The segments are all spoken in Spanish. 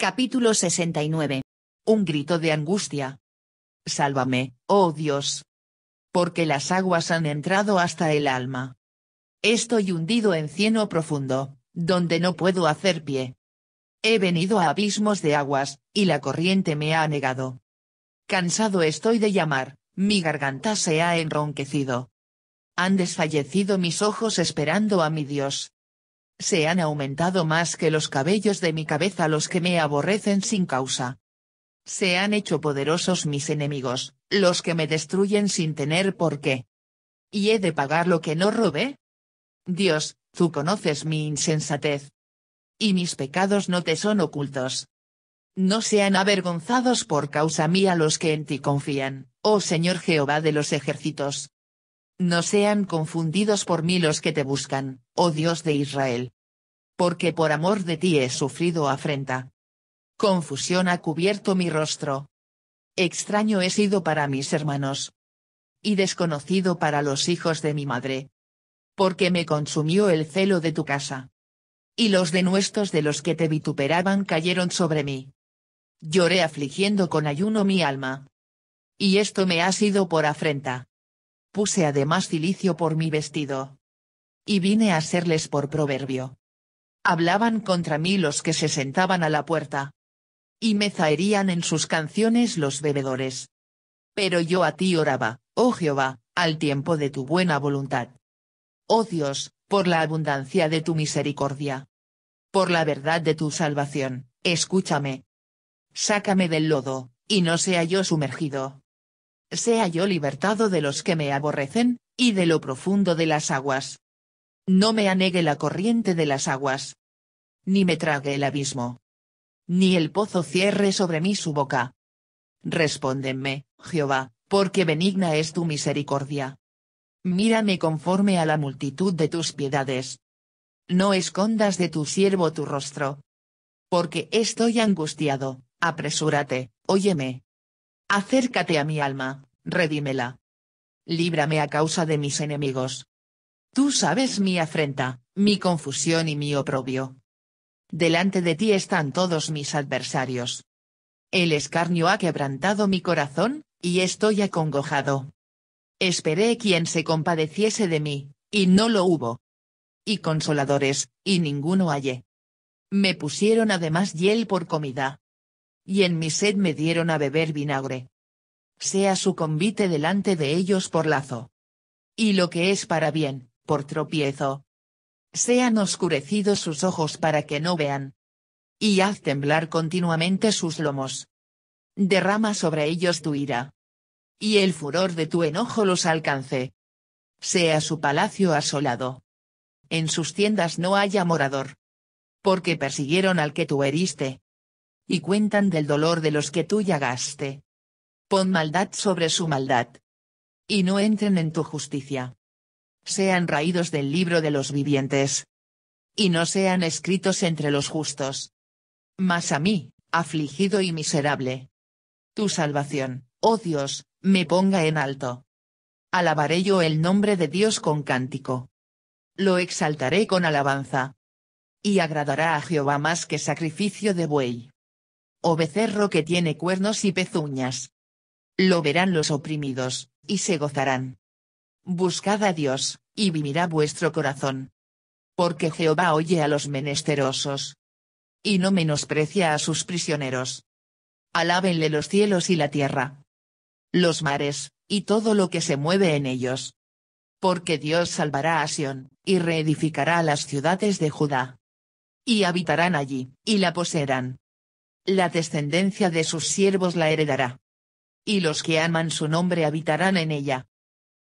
Capítulo 69. Un grito de angustia. Sálvame, oh Dios. Porque las aguas han entrado hasta el alma. Estoy hundido en cieno profundo, donde no puedo hacer pie. He venido a abismos de aguas, y la corriente me ha anegado. Cansado estoy de llamar, mi garganta se ha enronquecido. Han desfallecido mis ojos esperando a mi Dios se han aumentado más que los cabellos de mi cabeza los que me aborrecen sin causa. Se han hecho poderosos mis enemigos, los que me destruyen sin tener por qué. ¿Y he de pagar lo que no robé? Dios, tú conoces mi insensatez. Y mis pecados no te son ocultos. No sean avergonzados por causa mía los que en ti confían, oh Señor Jehová de los ejércitos no sean confundidos por mí los que te buscan, oh Dios de Israel. Porque por amor de ti he sufrido afrenta. Confusión ha cubierto mi rostro. Extraño he sido para mis hermanos. Y desconocido para los hijos de mi madre. Porque me consumió el celo de tu casa. Y los denuestos de los que te vituperaban cayeron sobre mí. Lloré afligiendo con ayuno mi alma. Y esto me ha sido por afrenta puse además cilicio por mi vestido. Y vine a serles por proverbio. Hablaban contra mí los que se sentaban a la puerta. Y me zaherían en sus canciones los bebedores. Pero yo a ti oraba, oh Jehová, al tiempo de tu buena voluntad. Oh Dios, por la abundancia de tu misericordia. Por la verdad de tu salvación, escúchame. Sácame del lodo, y no sea yo sumergido sea yo libertado de los que me aborrecen, y de lo profundo de las aguas. No me anegue la corriente de las aguas. Ni me trague el abismo. Ni el pozo cierre sobre mí su boca. Respóndeme, Jehová, porque benigna es tu misericordia. Mírame conforme a la multitud de tus piedades. No escondas de tu siervo tu rostro. Porque estoy angustiado, apresúrate, óyeme. Acércate a mi alma, redímela. Líbrame a causa de mis enemigos. Tú sabes mi afrenta, mi confusión y mi oprobio. Delante de ti están todos mis adversarios. El escarnio ha quebrantado mi corazón, y estoy acongojado. Esperé quien se compadeciese de mí, y no lo hubo. Y consoladores, y ninguno hallé. Me pusieron además hiel por comida. Y en mi sed me dieron a beber vinagre sea su convite delante de ellos por lazo. Y lo que es para bien, por tropiezo. Sean oscurecidos sus ojos para que no vean. Y haz temblar continuamente sus lomos. Derrama sobre ellos tu ira. Y el furor de tu enojo los alcance. Sea su palacio asolado. En sus tiendas no haya morador. Porque persiguieron al que tú heriste. Y cuentan del dolor de los que tú llagaste. Pon maldad sobre su maldad. Y no entren en tu justicia. Sean raídos del libro de los vivientes. Y no sean escritos entre los justos. Mas a mí, afligido y miserable. Tu salvación, oh Dios, me ponga en alto. Alabaré yo el nombre de Dios con cántico. Lo exaltaré con alabanza. Y agradará a Jehová más que sacrificio de buey. O becerro que tiene cuernos y pezuñas lo verán los oprimidos, y se gozarán. Buscad a Dios, y vivirá vuestro corazón. Porque Jehová oye a los menesterosos. Y no menosprecia a sus prisioneros. Alábenle los cielos y la tierra. Los mares, y todo lo que se mueve en ellos. Porque Dios salvará a Sión, y reedificará las ciudades de Judá. Y habitarán allí, y la poseerán. La descendencia de sus siervos la heredará y los que aman su nombre habitarán en ella.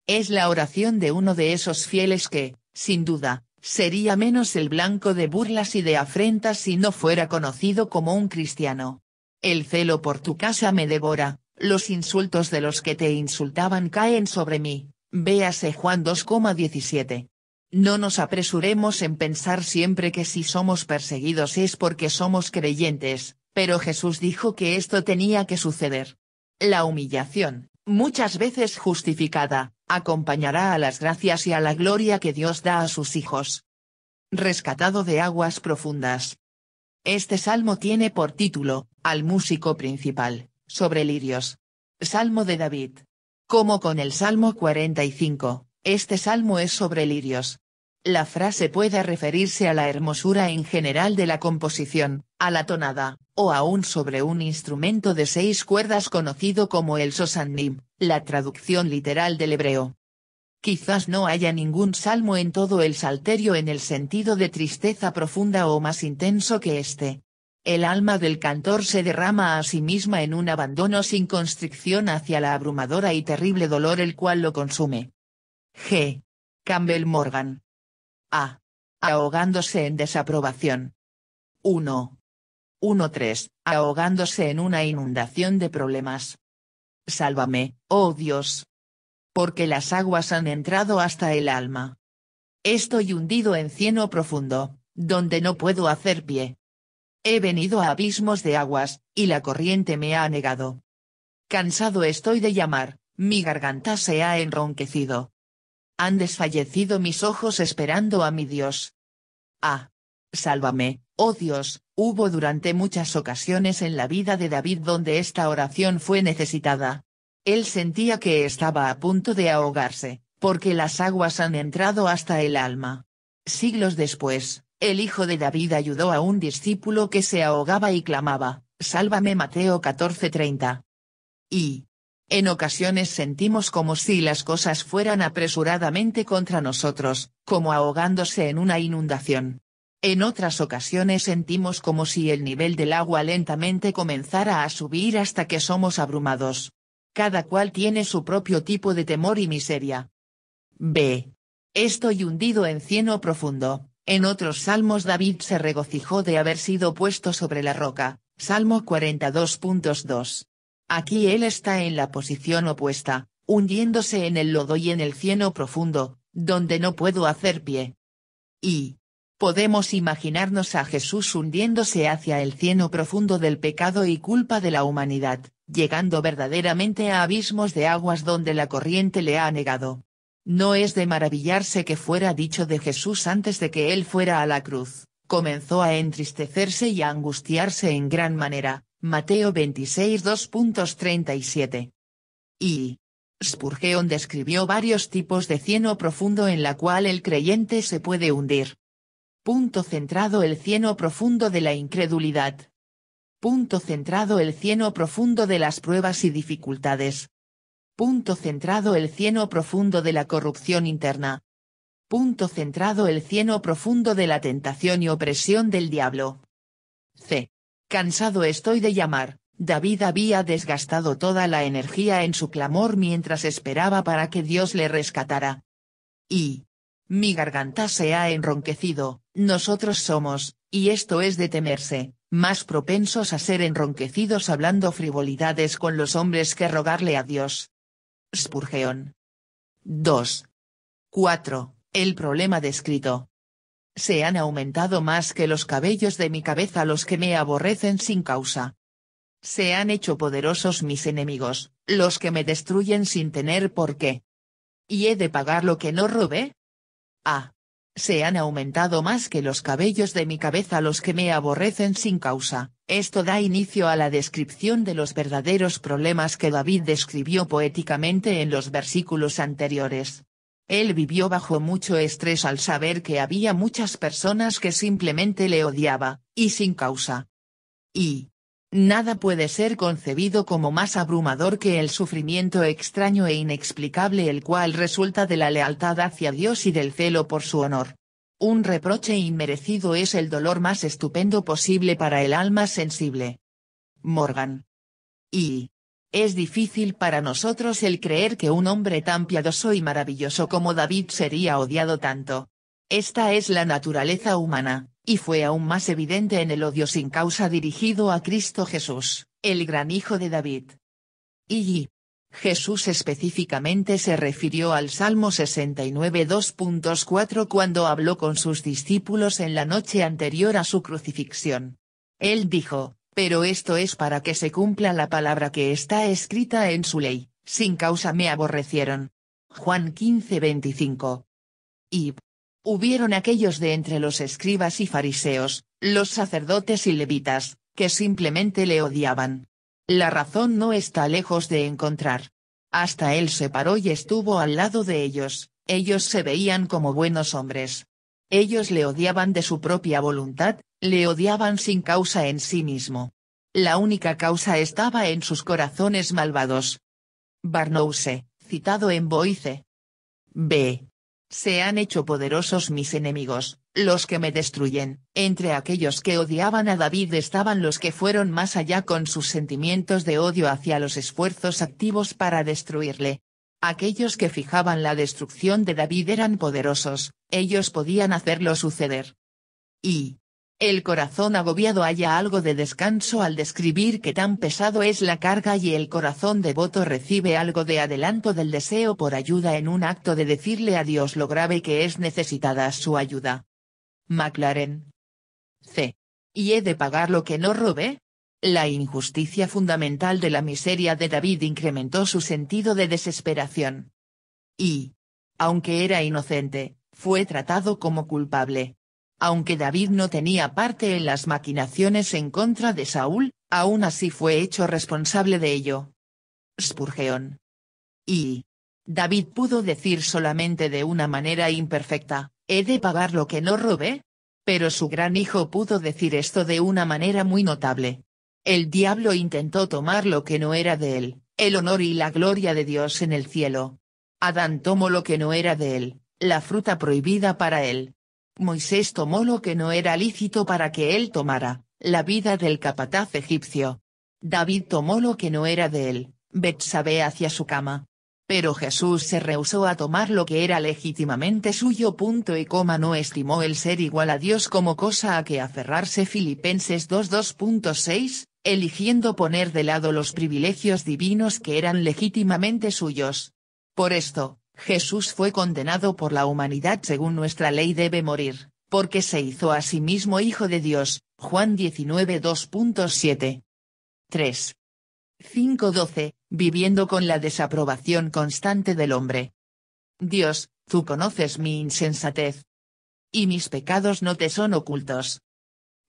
Es la oración de uno de esos fieles que, sin duda, sería menos el blanco de burlas y de afrentas si no fuera conocido como un cristiano. El celo por tu casa me devora, los insultos de los que te insultaban caen sobre mí, véase Juan 2,17. No nos apresuremos en pensar siempre que si somos perseguidos es porque somos creyentes, pero Jesús dijo que esto tenía que suceder. La humillación, muchas veces justificada, acompañará a las gracias y a la gloria que Dios da a sus hijos. Rescatado de aguas profundas. Este salmo tiene por título, al músico principal, sobre lirios. Salmo de David. Como con el Salmo 45, este salmo es sobre lirios, la frase puede referirse a la hermosura en general de la composición, a la tonada, o aún sobre un instrumento de seis cuerdas conocido como el Sosannim, la traducción literal del hebreo. Quizás no haya ningún salmo en todo el salterio en el sentido de tristeza profunda o más intenso que este. El alma del cantor se derrama a sí misma en un abandono sin constricción hacia la abrumadora y terrible dolor el cual lo consume. G. Campbell Morgan a. Ahogándose en desaprobación. 1. 1-3, Ahogándose en una inundación de problemas. Sálvame, oh Dios. Porque las aguas han entrado hasta el alma. Estoy hundido en cieno profundo, donde no puedo hacer pie. He venido a abismos de aguas, y la corriente me ha anegado. Cansado estoy de llamar, mi garganta se ha enronquecido, han desfallecido mis ojos esperando a mi Dios. Ah. Sálvame, oh Dios, hubo durante muchas ocasiones en la vida de David donde esta oración fue necesitada. Él sentía que estaba a punto de ahogarse, porque las aguas han entrado hasta el alma. Siglos después, el hijo de David ayudó a un discípulo que se ahogaba y clamaba, Sálvame Mateo 14:30. Y, en ocasiones sentimos como si las cosas fueran apresuradamente contra nosotros, como ahogándose en una inundación. En otras ocasiones sentimos como si el nivel del agua lentamente comenzara a subir hasta que somos abrumados. Cada cual tiene su propio tipo de temor y miseria. B. Estoy hundido en cieno profundo. En otros salmos David se regocijó de haber sido puesto sobre la roca. Salmo 42.2. Aquí él está en la posición opuesta, hundiéndose en el lodo y en el cieno profundo, donde no puedo hacer pie. Y. Podemos imaginarnos a Jesús hundiéndose hacia el cieno profundo del pecado y culpa de la humanidad, llegando verdaderamente a abismos de aguas donde la corriente le ha negado. No es de maravillarse que fuera dicho de Jesús antes de que él fuera a la cruz, comenzó a entristecerse y a angustiarse en gran manera, Mateo 26 2.37. Y. Spurgeon describió varios tipos de cieno profundo en la cual el creyente se puede hundir. Punto centrado el cieno profundo de la incredulidad. Punto centrado el cieno profundo de las pruebas y dificultades. Punto centrado el cieno profundo de la corrupción interna. Punto centrado el cieno profundo de la tentación y opresión del diablo. C. Cansado estoy de llamar. David había desgastado toda la energía en su clamor mientras esperaba para que Dios le rescatara. Y. Mi garganta se ha enronquecido, nosotros somos, y esto es de temerse, más propensos a ser enronquecidos hablando frivolidades con los hombres que rogarle a Dios. Spurgeon. 2. 4. El problema descrito se han aumentado más que los cabellos de mi cabeza los que me aborrecen sin causa. Se han hecho poderosos mis enemigos, los que me destruyen sin tener por qué. ¿Y he de pagar lo que no robé? Ah. Se han aumentado más que los cabellos de mi cabeza los que me aborrecen sin causa. Esto da inicio a la descripción de los verdaderos problemas que David describió poéticamente en los versículos anteriores. Él vivió bajo mucho estrés al saber que había muchas personas que simplemente le odiaba, y sin causa. Y. Nada puede ser concebido como más abrumador que el sufrimiento extraño e inexplicable el cual resulta de la lealtad hacia Dios y del celo por su honor. Un reproche inmerecido es el dolor más estupendo posible para el alma sensible. Morgan. Y. Es difícil para nosotros el creer que un hombre tan piadoso y maravilloso como David sería odiado tanto. Esta es la naturaleza humana, y fue aún más evidente en el odio sin causa dirigido a Cristo Jesús, el gran hijo de David. Y. Jesús específicamente se refirió al Salmo 69 2.4 cuando habló con sus discípulos en la noche anterior a su crucifixión. Él dijo, pero esto es para que se cumpla la palabra que está escrita en su ley, sin causa me aborrecieron. Juan 25. Y hubieron aquellos de entre los escribas y fariseos, los sacerdotes y levitas, que simplemente le odiaban. La razón no está lejos de encontrar. Hasta él se paró y estuvo al lado de ellos, ellos se veían como buenos hombres, ellos le odiaban de su propia voluntad, le odiaban sin causa en sí mismo. La única causa estaba en sus corazones malvados. Barnouse, citado en Boice. B. Se han hecho poderosos mis enemigos, los que me destruyen. Entre aquellos que odiaban a David estaban los que fueron más allá con sus sentimientos de odio hacia los esfuerzos activos para destruirle, Aquellos que fijaban la destrucción de David eran poderosos, ellos podían hacerlo suceder. Y. El corazón agobiado haya algo de descanso al describir que tan pesado es la carga y el corazón devoto recibe algo de adelanto del deseo por ayuda en un acto de decirle a Dios lo grave que es necesitada su ayuda. McLaren. C. ¿Y he de pagar lo que no robé? La injusticia fundamental de la miseria de David incrementó su sentido de desesperación. Y, aunque era inocente, fue tratado como culpable. Aunque David no tenía parte en las maquinaciones en contra de Saúl, aún así fue hecho responsable de ello. Spurgeon. Y. David pudo decir solamente de una manera imperfecta, ¿he de pagar lo que no robé? Pero su gran hijo pudo decir esto de una manera muy notable el diablo intentó tomar lo que no era de él, el honor y la gloria de Dios en el cielo. Adán tomó lo que no era de él, la fruta prohibida para él. Moisés tomó lo que no era lícito para que él tomara, la vida del capataz egipcio. David tomó lo que no era de él, Betsabé hacia su cama. Pero Jesús se rehusó a tomar lo que era legítimamente suyo. Punto y coma no estimó el ser igual a Dios como cosa a que aferrarse Filipenses 2.2.6, eligiendo poner de lado los privilegios divinos que eran legítimamente suyos. Por esto, Jesús fue condenado por la humanidad según nuestra ley debe morir, porque se hizo a sí mismo Hijo de Dios, Juan 19 2.7. 3. 5.12, viviendo con la desaprobación constante del hombre. Dios, tú conoces mi insensatez. Y mis pecados no te son ocultos.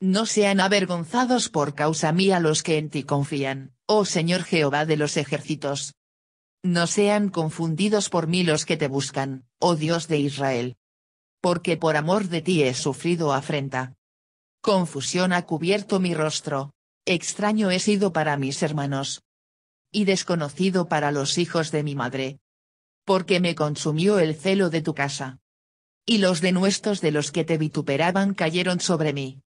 No sean avergonzados por causa mía los que en ti confían, oh Señor Jehová de los ejércitos. No sean confundidos por mí los que te buscan, oh Dios de Israel. Porque por amor de ti he sufrido afrenta. Confusión ha cubierto mi rostro. Extraño he sido para mis hermanos. Y desconocido para los hijos de mi madre. Porque me consumió el celo de tu casa. Y los denuestos de los que te vituperaban cayeron sobre mí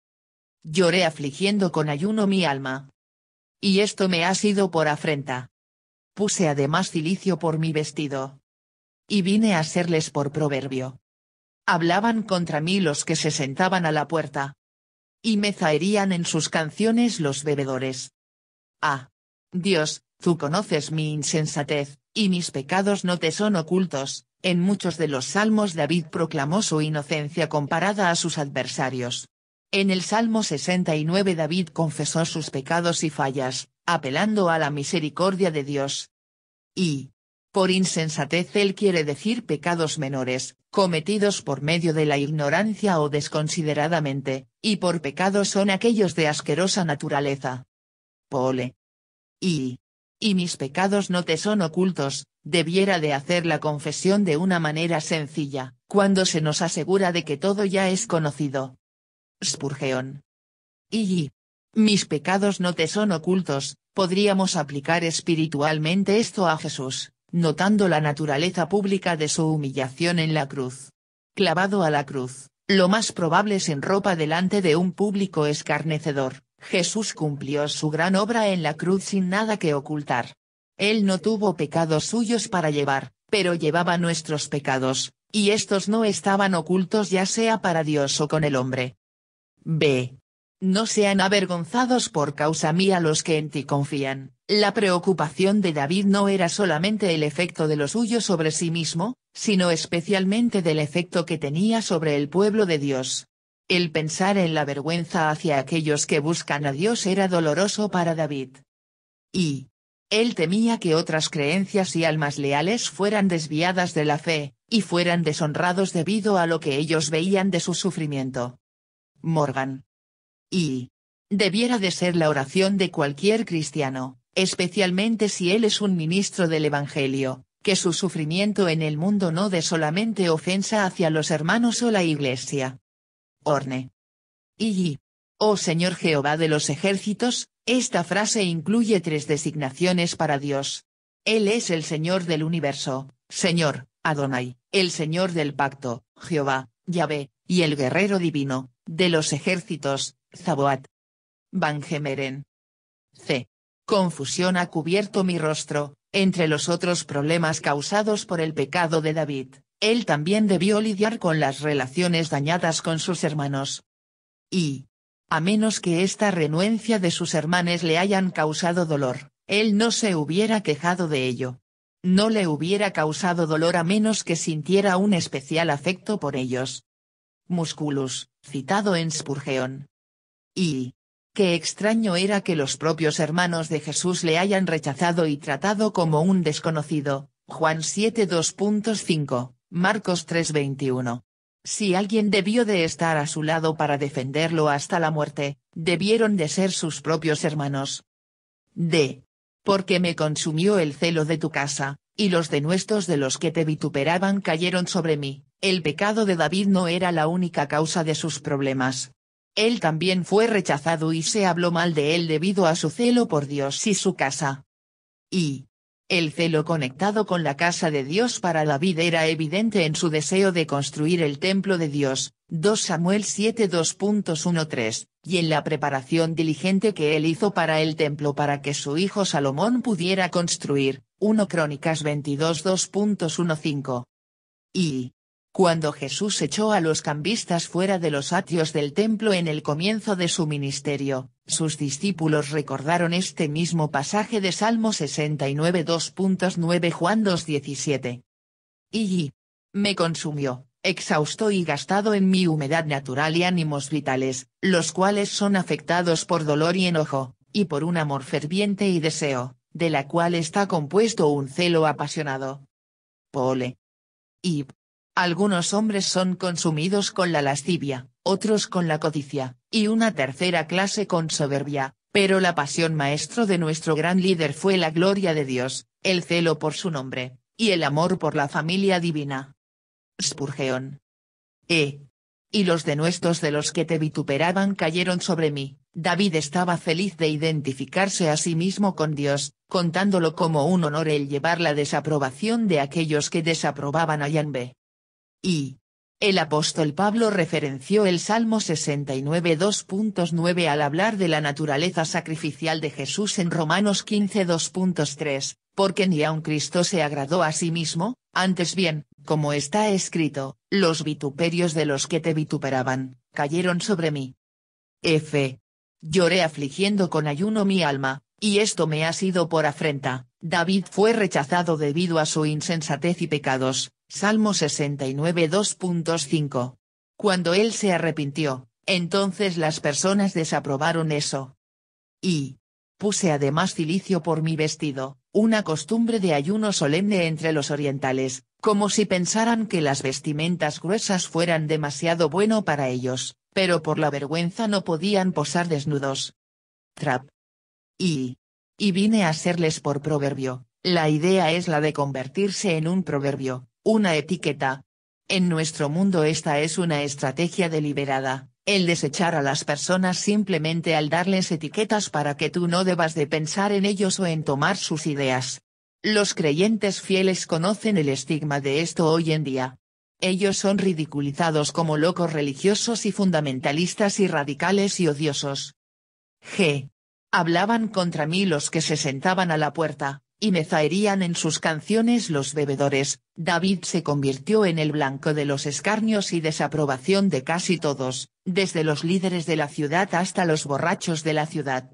lloré afligiendo con ayuno mi alma. Y esto me ha sido por afrenta. Puse además cilicio por mi vestido. Y vine a serles por proverbio. Hablaban contra mí los que se sentaban a la puerta. Y me zaherían en sus canciones los bebedores. Ah. Dios, tú conoces mi insensatez, y mis pecados no te son ocultos. En muchos de los salmos David proclamó su inocencia comparada a sus adversarios. En el Salmo 69 David confesó sus pecados y fallas, apelando a la misericordia de Dios. Y, por insensatez él quiere decir pecados menores, cometidos por medio de la ignorancia o desconsideradamente, y por pecados son aquellos de asquerosa naturaleza. Pole. Y. Y mis pecados no te son ocultos, debiera de hacer la confesión de una manera sencilla, cuando se nos asegura de que todo ya es conocido, Spurgeon. Y. Mis pecados no te son ocultos, podríamos aplicar espiritualmente esto a Jesús, notando la naturaleza pública de su humillación en la cruz. Clavado a la cruz, lo más probable es en ropa delante de un público escarnecedor, Jesús cumplió su gran obra en la cruz sin nada que ocultar. Él no tuvo pecados suyos para llevar, pero llevaba nuestros pecados, y estos no estaban ocultos ya sea para Dios o con el hombre. B. No sean avergonzados por causa mía los que en ti confían. La preocupación de David no era solamente el efecto de lo suyo sobre sí mismo, sino especialmente del efecto que tenía sobre el pueblo de Dios. El pensar en la vergüenza hacia aquellos que buscan a Dios era doloroso para David. Y. Él temía que otras creencias y almas leales fueran desviadas de la fe, y fueran deshonrados debido a lo que ellos veían de su sufrimiento. Morgan. Y. Debiera de ser la oración de cualquier cristiano, especialmente si él es un ministro del Evangelio, que su sufrimiento en el mundo no dé solamente ofensa hacia los hermanos o la iglesia. Orne. Y. Oh Señor Jehová de los ejércitos, esta frase incluye tres designaciones para Dios. Él es el Señor del universo, Señor, Adonai, el Señor del pacto, Jehová, Yahvé, y el guerrero divino, de los ejércitos, Zaboat. Van Gemeren. C. Confusión ha cubierto mi rostro, entre los otros problemas causados por el pecado de David, él también debió lidiar con las relaciones dañadas con sus hermanos. Y. A menos que esta renuencia de sus hermanos le hayan causado dolor, él no se hubiera quejado de ello. No le hubiera causado dolor a menos que sintiera un especial afecto por ellos. Musculus, citado en Spurgeon. Y. Qué extraño era que los propios hermanos de Jesús le hayan rechazado y tratado como un desconocido, Juan 7 2.5, Marcos 3.21. Si alguien debió de estar a su lado para defenderlo hasta la muerte, debieron de ser sus propios hermanos. D. Porque me consumió el celo de tu casa, y los denuestos de los que te vituperaban cayeron sobre mí. El pecado de David no era la única causa de sus problemas. Él también fue rechazado y se habló mal de él debido a su celo por Dios y su casa. Y. El celo conectado con la casa de Dios para David era evidente en su deseo de construir el templo de Dios, 2 Samuel 7 2.13, y en la preparación diligente que él hizo para el templo para que su hijo Salomón pudiera construir, 1 Crónicas 22 2.15. Y. Cuando Jesús echó a los cambistas fuera de los atrios del templo en el comienzo de su ministerio, sus discípulos recordaron este mismo pasaje de Salmo 69 2.9 Juan 2.17. Y me consumió, exhausto y gastado en mi humedad natural y ánimos vitales, los cuales son afectados por dolor y enojo, y por un amor ferviente y deseo, de la cual está compuesto un celo apasionado. Pole. Y algunos hombres son consumidos con la lascivia, otros con la codicia, y una tercera clase con soberbia, pero la pasión maestro de nuestro gran líder fue la gloria de Dios, el celo por su nombre, y el amor por la familia divina. Spurgeon. E. Y los denuestos de los que te vituperaban cayeron sobre mí. David estaba feliz de identificarse a sí mismo con Dios, contándolo como un honor el llevar la desaprobación de aquellos que desaprobaban a Yanbe y el apóstol Pablo referenció el Salmo 69 2.9 al hablar de la naturaleza sacrificial de Jesús en Romanos 15 2.3, porque ni aun Cristo se agradó a sí mismo, antes bien, como está escrito, los vituperios de los que te vituperaban, cayeron sobre mí. F. Lloré afligiendo con ayuno mi alma, y esto me ha sido por afrenta. David fue rechazado debido a su insensatez y pecados, Salmo 69 2.5. Cuando él se arrepintió, entonces las personas desaprobaron eso. Y. Puse además cilicio por mi vestido, una costumbre de ayuno solemne entre los orientales, como si pensaran que las vestimentas gruesas fueran demasiado bueno para ellos, pero por la vergüenza no podían posar desnudos. Trap. Y. Y vine a serles por proverbio, la idea es la de convertirse en un proverbio, una etiqueta. En nuestro mundo esta es una estrategia deliberada, el desechar a las personas simplemente al darles etiquetas para que tú no debas de pensar en ellos o en tomar sus ideas. Los creyentes fieles conocen el estigma de esto hoy en día. Ellos son ridiculizados como locos religiosos y fundamentalistas y radicales y odiosos. G. Hablaban contra mí los que se sentaban a la puerta, y me zaherían en sus canciones los bebedores, David se convirtió en el blanco de los escarnios y desaprobación de casi todos, desde los líderes de la ciudad hasta los borrachos de la ciudad.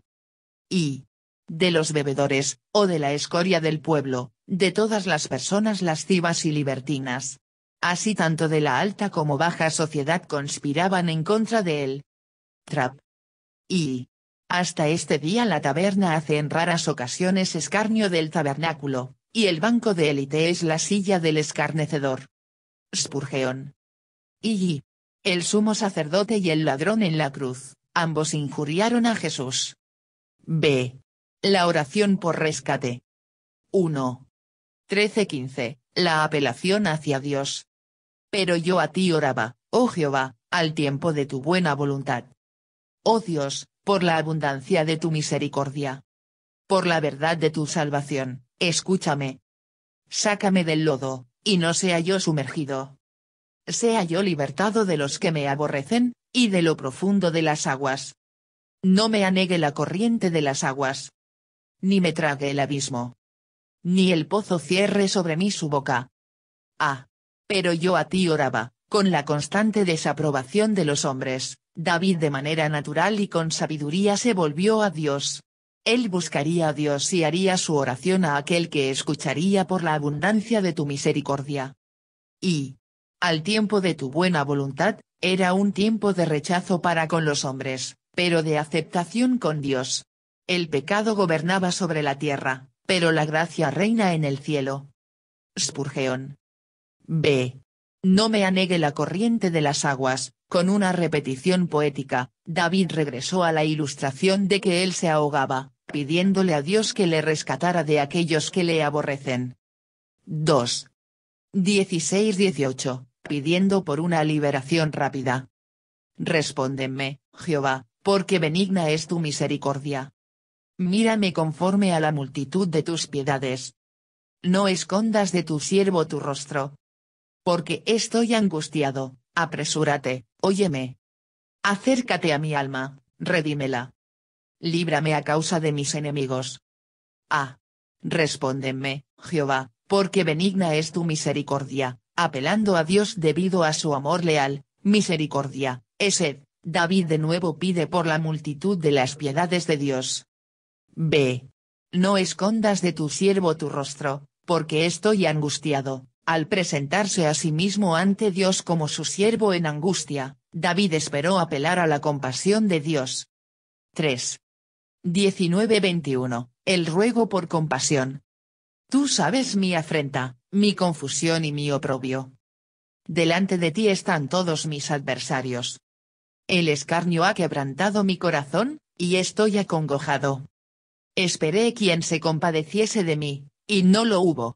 Y. De los bebedores, o de la escoria del pueblo, de todas las personas lascivas y libertinas. Así tanto de la alta como baja sociedad conspiraban en contra de él. Trap. Y. Hasta este día la taberna hace en raras ocasiones escarnio del tabernáculo, y el banco de élite es la silla del escarnecedor. Spurgeon. Y. El sumo sacerdote y el ladrón en la cruz, ambos injuriaron a Jesús. B. La oración por rescate. 1. 13-15. La apelación hacia Dios. Pero yo a ti oraba, oh Jehová, al tiempo de tu buena voluntad. Oh Dios, por la abundancia de tu misericordia. Por la verdad de tu salvación escúchame. Sácame del lodo, y no sea yo sumergido. Sea yo libertado de los que me aborrecen, y de lo profundo de las aguas. No me anegue la corriente de las aguas. Ni me trague el abismo. Ni el pozo cierre sobre mí su boca. Ah. Pero yo a ti oraba, con la constante desaprobación de los hombres, David de manera natural y con sabiduría se volvió a Dios. Él buscaría a Dios y haría su oración a aquel que escucharía por la abundancia de tu misericordia. Y, al tiempo de tu buena voluntad, era un tiempo de rechazo para con los hombres, pero de aceptación con Dios. El pecado gobernaba sobre la tierra, pero la gracia reina en el cielo. Spurgeon. B. No me anegue la corriente de las aguas, con una repetición poética, David regresó a la ilustración de que él se ahogaba pidiéndole a Dios que le rescatara de aquellos que le aborrecen. 2. 16-18, pidiendo por una liberación rápida. Respóndeme, Jehová, porque benigna es tu misericordia. Mírame conforme a la multitud de tus piedades. No escondas de tu siervo tu rostro. Porque estoy angustiado, apresúrate, óyeme. Acércate a mi alma, redímela líbrame a causa de mis enemigos. Ah. Respóndeme, Jehová, porque benigna es tu misericordia, apelando a Dios debido a su amor leal, misericordia, Esed, David de nuevo pide por la multitud de las piedades de Dios. B. No escondas de tu siervo tu rostro, porque estoy angustiado. Al presentarse a sí mismo ante Dios como su siervo en angustia, David esperó apelar a la compasión de Dios. 3. 19 el ruego por compasión. Tú sabes mi afrenta, mi confusión y mi oprobio. Delante de ti están todos mis adversarios. El escarnio ha quebrantado mi corazón, y estoy acongojado. Esperé quien se compadeciese de mí, y no lo hubo.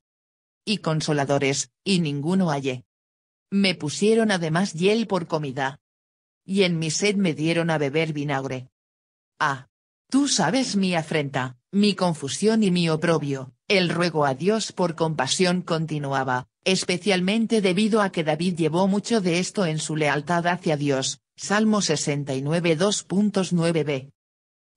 Y consoladores, y ninguno hallé. Me pusieron además hiel por comida. Y en mi sed me dieron a beber vinagre. Ah, Tú sabes mi afrenta, mi confusión y mi oprobio. El ruego a Dios por compasión continuaba, especialmente debido a que David llevó mucho de esto en su lealtad hacia Dios. Salmo 69 2.9b.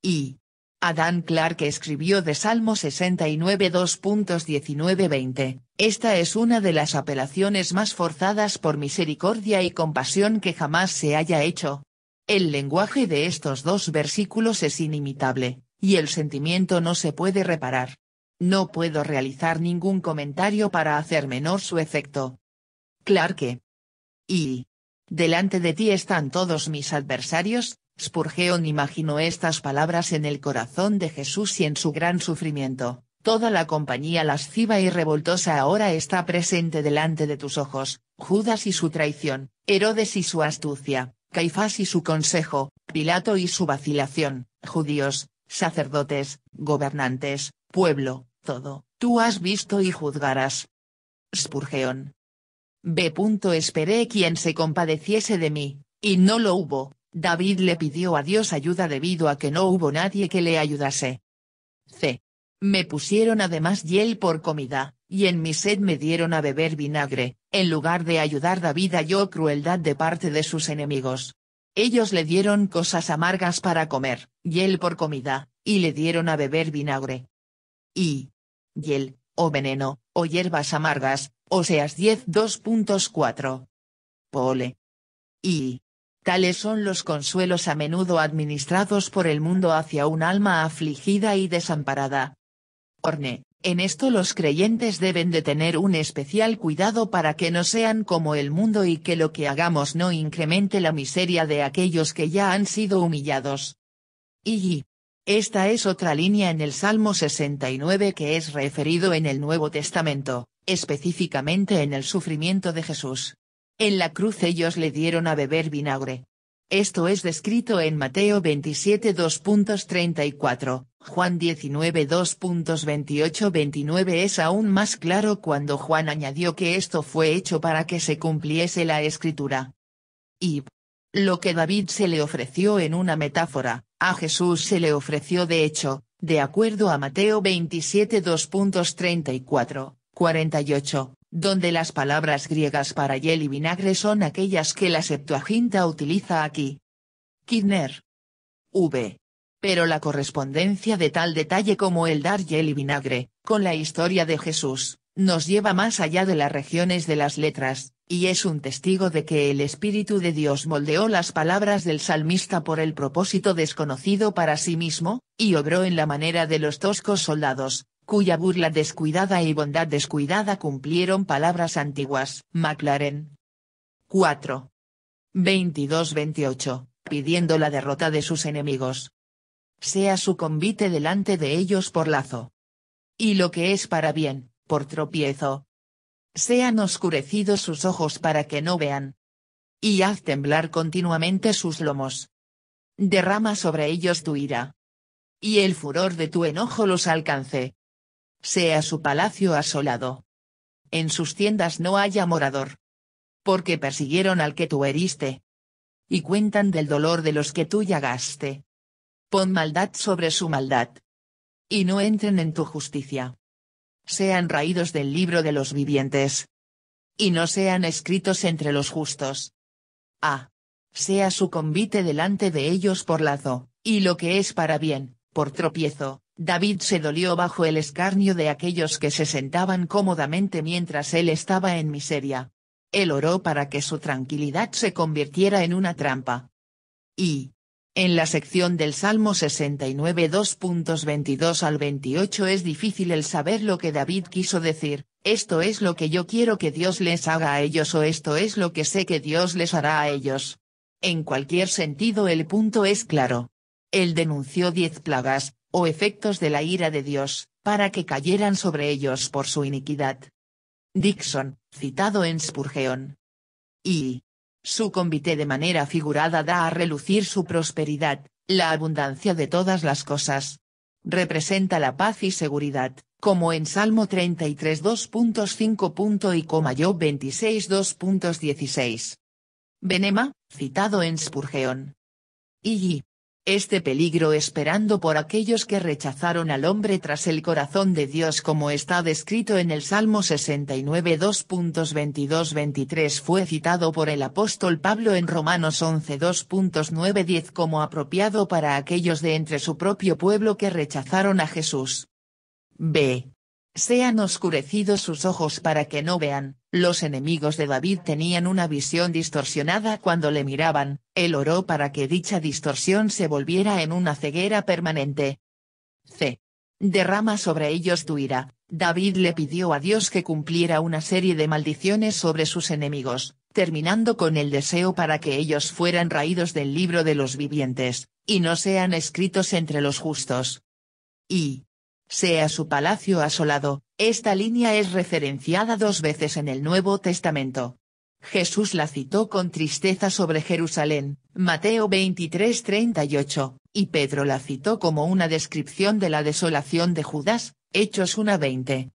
Y. Adán Clark escribió de Salmo 69 2.19-20, esta es una de las apelaciones más forzadas por misericordia y compasión que jamás se haya hecho, el lenguaje de estos dos versículos es inimitable, y el sentimiento no se puede reparar. No puedo realizar ningún comentario para hacer menor su efecto. Clarke. Y. Delante de ti están todos mis adversarios, Spurgeon imaginó estas palabras en el corazón de Jesús y en su gran sufrimiento. Toda la compañía lasciva y revoltosa ahora está presente delante de tus ojos, Judas y su traición, Herodes y su astucia, Caifás y su consejo, Pilato y su vacilación, judíos, sacerdotes, gobernantes, pueblo, todo, tú has visto y juzgarás. Spurgeon. B. Esperé quien se compadeciese de mí, y no lo hubo, David le pidió a Dios ayuda debido a que no hubo nadie que le ayudase. C. Me pusieron además hiel por comida, y en mi sed me dieron a beber vinagre, en lugar de ayudar David yo crueldad de parte de sus enemigos. Ellos le dieron cosas amargas para comer, él por comida, y le dieron a beber vinagre. Y. Yel, o veneno, o hierbas amargas, o seas 10.2.4. Pole. Y. Tales son los consuelos a menudo administrados por el mundo hacia un alma afligida y desamparada. Orne, en esto los creyentes deben de tener un especial cuidado para que no sean como el mundo y que lo que hagamos no incremente la miseria de aquellos que ya han sido humillados. Y. Esta es otra línea en el Salmo 69 que es referido en el Nuevo Testamento, específicamente en el sufrimiento de Jesús. En la cruz ellos le dieron a beber vinagre, esto es descrito en Mateo 27 2.34, Juan 19 2.28 29 es aún más claro cuando Juan añadió que esto fue hecho para que se cumpliese la escritura. Y lo que David se le ofreció en una metáfora, a Jesús se le ofreció de hecho, de acuerdo a Mateo 27 2.34, 48 donde las palabras griegas para hiel y vinagre son aquellas que la Septuaginta utiliza aquí. Kidner V. Pero la correspondencia de tal detalle como el dar hiel y vinagre, con la historia de Jesús, nos lleva más allá de las regiones de las letras, y es un testigo de que el Espíritu de Dios moldeó las palabras del salmista por el propósito desconocido para sí mismo, y obró en la manera de los toscos soldados, cuya burla descuidada y bondad descuidada cumplieron palabras antiguas. McLaren. 4. 22-28, pidiendo la derrota de sus enemigos. Sea su convite delante de ellos por lazo. Y lo que es para bien, por tropiezo. Sean oscurecidos sus ojos para que no vean. Y haz temblar continuamente sus lomos. Derrama sobre ellos tu ira. Y el furor de tu enojo los alcance sea su palacio asolado. En sus tiendas no haya morador. Porque persiguieron al que tú heriste. Y cuentan del dolor de los que tú llagaste. Pon maldad sobre su maldad. Y no entren en tu justicia. Sean raídos del libro de los vivientes. Y no sean escritos entre los justos. Ah. Sea su convite delante de ellos por lazo, y lo que es para bien, por tropiezo, David se dolió bajo el escarnio de aquellos que se sentaban cómodamente mientras él estaba en miseria. Él oró para que su tranquilidad se convirtiera en una trampa. Y. En la sección del Salmo 69 2.22 al 28 es difícil el saber lo que David quiso decir, esto es lo que yo quiero que Dios les haga a ellos o esto es lo que sé que Dios les hará a ellos. En cualquier sentido el punto es claro. Él denunció diez plagas, o efectos de la ira de Dios, para que cayeran sobre ellos por su iniquidad. Dixon, citado en Spurgeon. Y. Su convite de manera figurada da a relucir su prosperidad, la abundancia de todas las cosas. Representa la paz y seguridad, como en Salmo 33 2.5. y coma 26 2.16. Benema, citado en Spurgeon. Y este peligro esperando por aquellos que rechazaron al hombre tras el corazón de Dios como está descrito en el Salmo 69 2.22-23 fue citado por el apóstol Pablo en Romanos 11 2.9-10 como apropiado para aquellos de entre su propio pueblo que rechazaron a Jesús. B sean oscurecidos sus ojos para que no vean, los enemigos de David tenían una visión distorsionada cuando le miraban, él oró para que dicha distorsión se volviera en una ceguera permanente. C. Derrama sobre ellos tu ira, David le pidió a Dios que cumpliera una serie de maldiciones sobre sus enemigos, terminando con el deseo para que ellos fueran raídos del libro de los vivientes, y no sean escritos entre los justos. Y, sea su palacio asolado, esta línea es referenciada dos veces en el Nuevo Testamento. Jesús la citó con tristeza sobre Jerusalén, Mateo 23:38, y Pedro la citó como una descripción de la desolación de Judas, Hechos 1:20.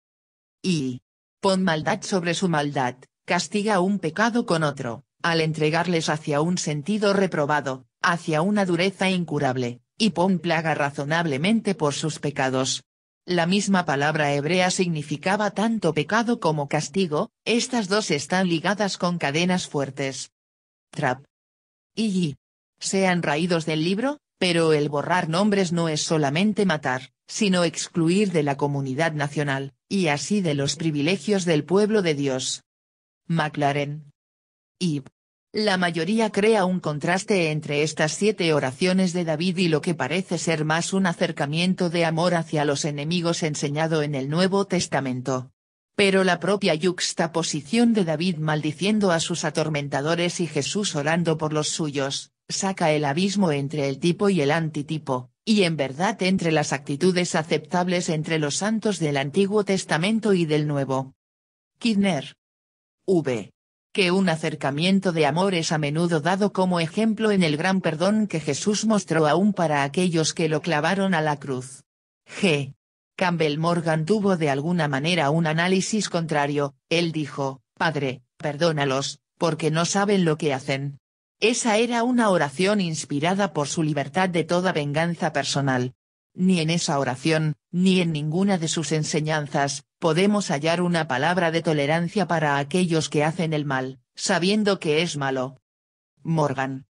Y pon maldad sobre su maldad, castiga un pecado con otro, al entregarles hacia un sentido reprobado, hacia una dureza incurable, y pon plaga razonablemente por sus pecados, la misma palabra hebrea significaba tanto pecado como castigo, estas dos están ligadas con cadenas fuertes. Trap. Y. Sean raídos del libro, pero el borrar nombres no es solamente matar, sino excluir de la comunidad nacional, y así de los privilegios del pueblo de Dios. McLaren. Ib. La mayoría crea un contraste entre estas siete oraciones de David y lo que parece ser más un acercamiento de amor hacia los enemigos enseñado en el Nuevo Testamento. Pero la propia yuxtaposición de David maldiciendo a sus atormentadores y Jesús orando por los suyos, saca el abismo entre el tipo y el antitipo, y en verdad entre las actitudes aceptables entre los santos del Antiguo Testamento y del Nuevo. Kidner. V que un acercamiento de amor es a menudo dado como ejemplo en el gran perdón que Jesús mostró aún para aquellos que lo clavaron a la cruz. G. Campbell Morgan tuvo de alguna manera un análisis contrario, él dijo, Padre, perdónalos, porque no saben lo que hacen. Esa era una oración inspirada por su libertad de toda venganza personal. Ni en esa oración, ni en ninguna de sus enseñanzas, podemos hallar una palabra de tolerancia para aquellos que hacen el mal, sabiendo que es malo. Morgan.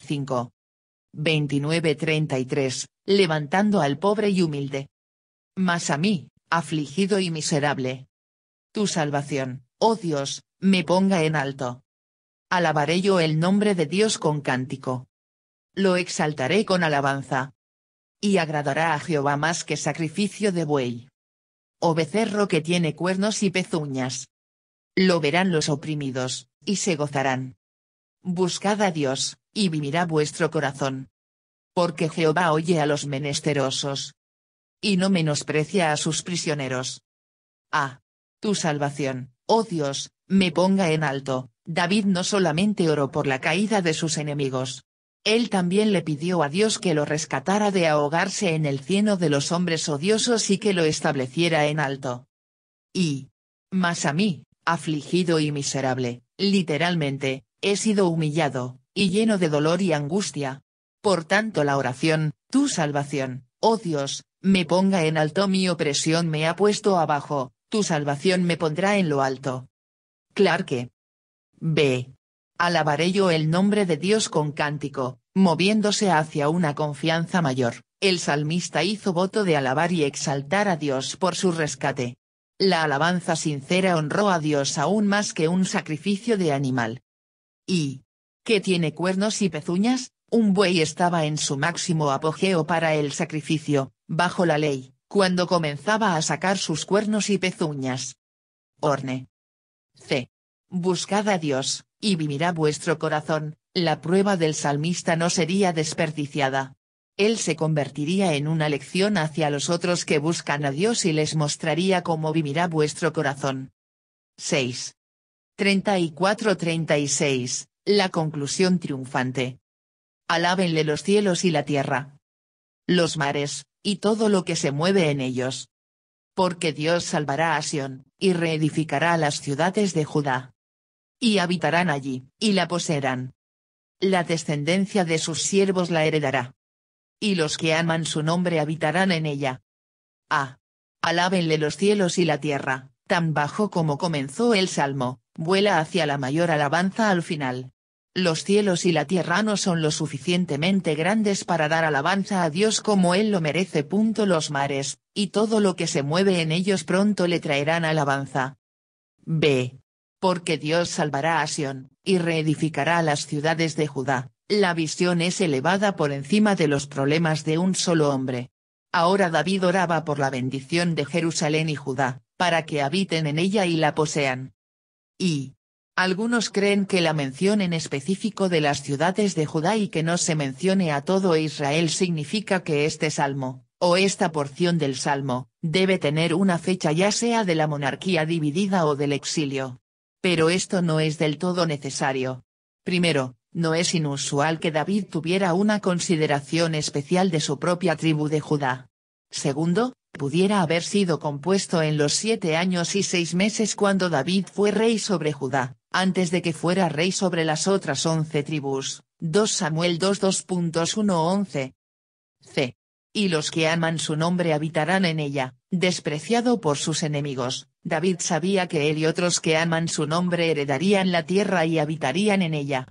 5. 29-33, levantando al pobre y humilde. Mas a mí, afligido y miserable. Tu salvación, oh Dios, me ponga en alto. Alabaré yo el nombre de Dios con cántico. Lo exaltaré con alabanza. Y agradará a Jehová más que sacrificio de buey o becerro que tiene cuernos y pezuñas. Lo verán los oprimidos, y se gozarán. Buscad a Dios, y vivirá vuestro corazón. Porque Jehová oye a los menesterosos. Y no menosprecia a sus prisioneros. Ah. Tu salvación, oh Dios, me ponga en alto. David no solamente oró por la caída de sus enemigos, él también le pidió a Dios que lo rescatara de ahogarse en el cieno de los hombres odiosos y que lo estableciera en alto. Y. Mas a mí, afligido y miserable, literalmente, he sido humillado, y lleno de dolor y angustia. Por tanto la oración, tu salvación, oh Dios, me ponga en alto mi opresión me ha puesto abajo, tu salvación me pondrá en lo alto. Clarke. B alabaré yo el nombre de Dios con cántico, moviéndose hacia una confianza mayor, el salmista hizo voto de alabar y exaltar a Dios por su rescate. La alabanza sincera honró a Dios aún más que un sacrificio de animal. Y. ¿Qué tiene cuernos y pezuñas? Un buey estaba en su máximo apogeo para el sacrificio, bajo la ley, cuando comenzaba a sacar sus cuernos y pezuñas. Orne. C. Buscad a Dios, y vivirá vuestro corazón, la prueba del salmista no sería desperdiciada. Él se convertiría en una lección hacia los otros que buscan a Dios y les mostraría cómo vivirá vuestro corazón. 6. 34-36, la conclusión triunfante. Alábenle los cielos y la tierra. Los mares, y todo lo que se mueve en ellos. Porque Dios salvará a Sión, y reedificará las ciudades de Judá y habitarán allí, y la poseerán. La descendencia de sus siervos la heredará. Y los que aman su nombre habitarán en ella. A. Ah, alábenle los cielos y la tierra, tan bajo como comenzó el salmo, vuela hacia la mayor alabanza al final. Los cielos y la tierra no son lo suficientemente grandes para dar alabanza a Dios como Él lo merece. punto Los mares, y todo lo que se mueve en ellos pronto le traerán alabanza. B porque Dios salvará a Sion, y reedificará las ciudades de Judá. La visión es elevada por encima de los problemas de un solo hombre. Ahora David oraba por la bendición de Jerusalén y Judá, para que habiten en ella y la posean. Y. Algunos creen que la mención en específico de las ciudades de Judá y que no se mencione a todo Israel significa que este salmo, o esta porción del salmo, debe tener una fecha ya sea de la monarquía dividida o del exilio pero esto no es del todo necesario. Primero, no es inusual que David tuviera una consideración especial de su propia tribu de Judá. Segundo, pudiera haber sido compuesto en los siete años y seis meses cuando David fue rey sobre Judá, antes de que fuera rey sobre las otras once tribus. 2 Samuel 2.11. C. Y los que aman su nombre habitarán en ella, Despreciado por sus enemigos, David sabía que él y otros que aman su nombre heredarían la tierra y habitarían en ella.